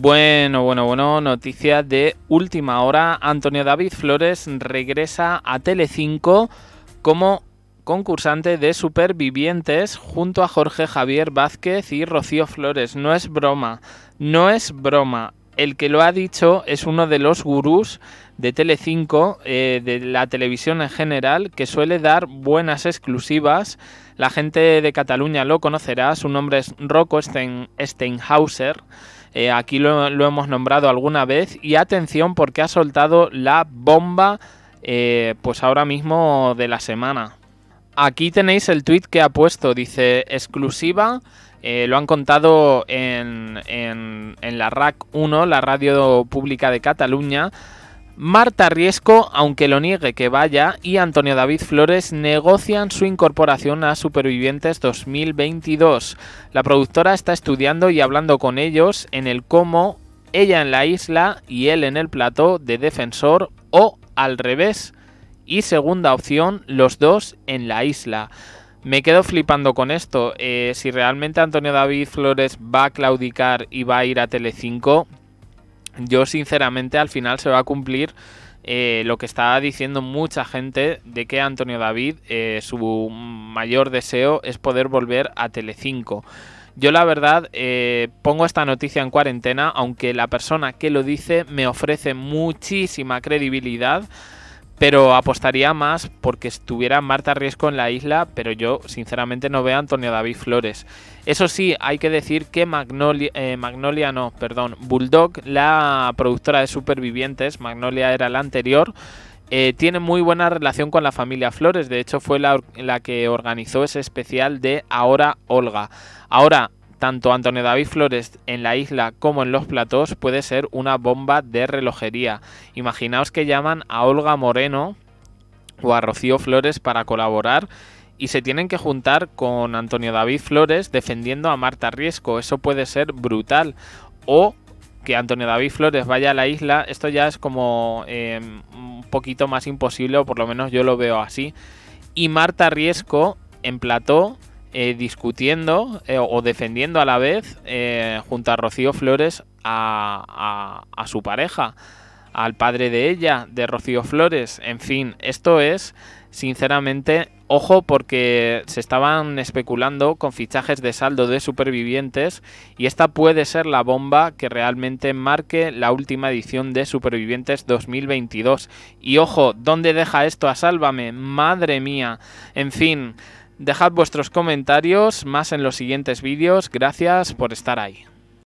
Bueno, bueno, bueno, noticia de última hora. Antonio David Flores regresa a Telecinco como concursante de Supervivientes junto a Jorge Javier Vázquez y Rocío Flores. No es broma, no es broma. El que lo ha dicho es uno de los gurús de Telecinco, eh, de la televisión en general, que suele dar buenas exclusivas. La gente de Cataluña lo conocerá, su nombre es Rocco Steinhauser. Eh, aquí lo, hemos nombrado alguna vez. Y atención porque ha soltado la bomba eh, pues ahora mismo de la semana. Aquí tenéis el tweet que ha puesto. Dice exclusiva. Eh, lo han contado en, en la RAC 1, la radio pública de Cataluña. Marta Riesco, aunque lo niegue que vaya, y Antonio David Flores negocian su incorporación a Supervivientes 2022. La productora está estudiando y hablando con ellos en el cómo, ella en la isla y él en el plató de defensor o al revés. Y segunda opción, los dos en la isla. Me quedo flipando con esto. Eh, si realmente Antonio David Flores va a claudicar y va a ir a Telecinco, yo sinceramente al final se va a cumplir eh, lo que está diciendo mucha gente de que Antonio David eh, su mayor deseo es poder volver a Telecinco. Yo la verdad eh, pongo esta noticia en cuarentena, aunque la persona que lo dice me ofrece muchísima credibilidad pero apostaría más porque estuviera Marta Riesco en la isla, pero yo sinceramente no veo a Antonio David Flores. Eso sí, hay que decir que Magnolia, eh, no, perdón, Bulldog, la productora de Supervivientes, Magnolia era la anterior, eh, tiene muy buena relación con la familia Flores, de hecho fue la, la que organizó ese especial de Ahora Olga. Ahora, tanto Antonio David Flores en la isla como en los platós puede ser una bomba de relojería. Imaginaos que llaman a Olga Moreno o a Rocío Flores para colaborar y se tienen que juntar con Antonio David Flores defendiendo a Marta Riesco. Eso puede ser brutal. O que Antonio David Flores vaya a la isla, esto ya es como eh, un poquito más imposible, o por lo menos yo lo veo así. Y Marta Riesco en plató eh, discutiendo eh, o defendiendo a la vez eh, junto a Rocío Flores a, a, su pareja, al padre de ella, de Rocío Flores. En fin, esto es, sinceramente, ojo porque se estaban especulando con fichajes de saldo de supervivientes y esta puede ser la bomba que realmente marque la última edición de Supervivientes 2022. Y ojo, ¿dónde deja esto a Sálvame? Madre mía. En fin. Dejad vuestros comentarios más en los siguientes vídeos. Gracias por estar ahí.